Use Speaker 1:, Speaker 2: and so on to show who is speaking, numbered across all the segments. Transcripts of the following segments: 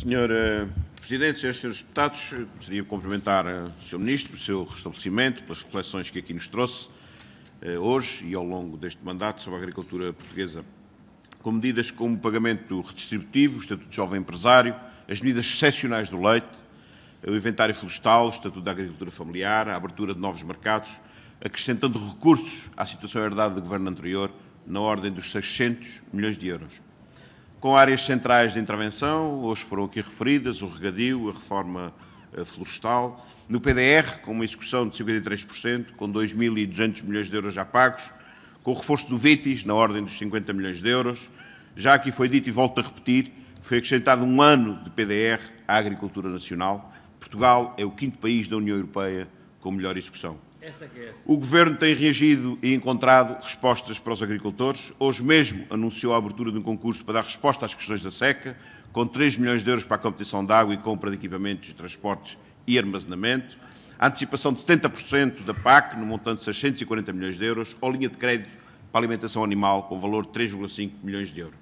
Speaker 1: Senhora eh, Presidente, senhoras e senhores deputados, eh, gostaria de cumprimentar eh, o Sr. Ministro pelo seu restabelecimento, pelas reflexões que aqui nos trouxe hoje e ao longo deste mandato sobre a agricultura portuguesa. Com medidas como o pagamento redistributivo, o Estatuto de Jovem Empresário, as medidas excepcionais do leite, o inventário florestal, o Estatuto da Agricultura Familiar, a abertura de novos mercados, acrescentando recursos à situação herdada do Governo anterior, na ordem dos 600 milhões de euros com áreas centrais de intervenção, hoje foram aqui referidas, o regadio, a reforma eh, florestal, no PDR, com uma execução de 53%, com 2.200 milhões de euros já pagos, com o reforço do VITIS, na ordem dos 50 milhões de euros. Já aqui foi dito e volto a repetir, foi acrescentado um ano de PDR à agricultura nacional. Portugal é o quinto país da União Europeia com melhor execução. É o Governo tem reagido e encontrado respostas para os agricultores. Hoje mesmo anunciou a abertura de um concurso para dar resposta às questões da seca, com 3 milhões de euros para a competição de água e compra de equipamentos, de transportes e armazenamento. A antecipação de 70% da PAC, no montante de 640 milhões de euros, ou linha de crédito para alimentação animal, com valor de 3,5 milhões de euros.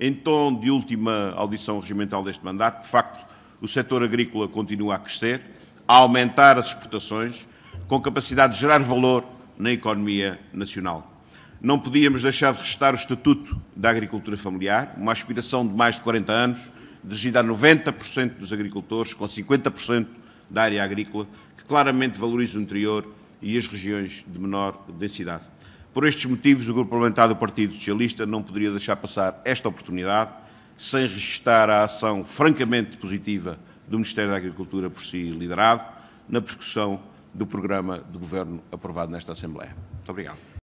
Speaker 1: Em tom de última audição regimental deste mandato, de facto, o setor agrícola continua a crescer a aumentar as exportações, com capacidade de gerar valor na economia nacional. Não podíamos deixar de restar o Estatuto da Agricultura Familiar, uma aspiração de mais de 40 anos, dirigida a 90% dos agricultores, com 50% da área agrícola, que claramente valoriza o interior e as regiões de menor densidade. Por estes motivos, o Grupo Parlamentar do Partido Socialista não poderia deixar passar esta oportunidade sem registrar a ação francamente positiva do Ministério da Agricultura por si liderado, na percussão do programa de governo aprovado nesta Assembleia. Muito obrigado.